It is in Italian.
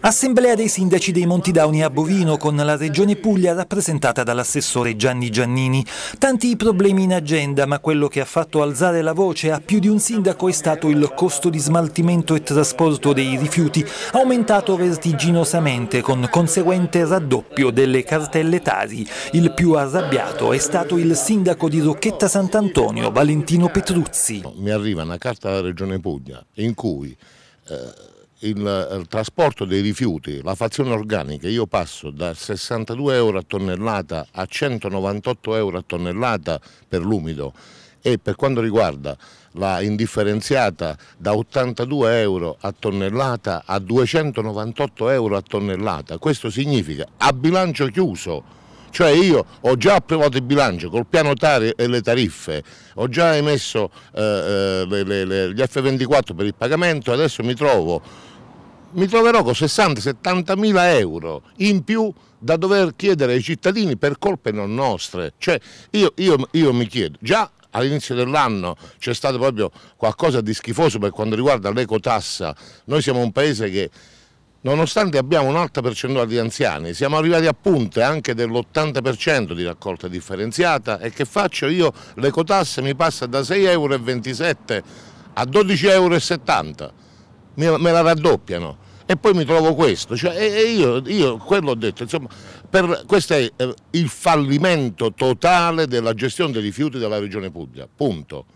Assemblea dei sindaci dei Monti Dauni a Bovino con la regione Puglia rappresentata dall'assessore Gianni Giannini. Tanti problemi in agenda, ma quello che ha fatto alzare la voce a più di un sindaco è stato il costo di smaltimento e trasporto dei rifiuti, aumentato vertiginosamente con conseguente raddoppio delle cartelle tari. Il più arrabbiato è stato il sindaco di Rocchetta Sant'Antonio, Valentino Petruzzi. Mi arriva una carta della regione Puglia in cui... Eh il, eh, il, trasporto dei rifiuti, la fazione organica, io passo da 62 euro a tonnellata a 198 euro a tonnellata per l'umido e per quanto riguarda la indifferenziata da 82 euro a tonnellata a 298 euro a tonnellata. Questo significa a bilancio chiuso cioè io ho già approvato il bilancio col piano tari e le tariffe, ho già emesso eh, eh le, le, gli F24 per il pagamento, e adesso mi trovo mi troverò con 60-70 mila euro in più da dover chiedere ai cittadini per colpe non nostre. Cioè, io, io, io mi chiedo, già all'inizio dell'anno c'è stato proprio qualcosa di schifoso per quanto riguarda l'ecotassa, noi siamo un paese che Nonostante abbiamo un'alta percentuale di anziani, siamo arrivati a punte anche dell'80% di raccolta differenziata e che faccio io? L'ecotasse mi passa da 6,27 euro a 12,70 euro, me la raddoppiano e poi mi trovo questo. Cioè, e io, io, quello ho detto, insomma, per, questo è eh, il fallimento totale della gestione dei rifiuti della Regione Puglia, punto.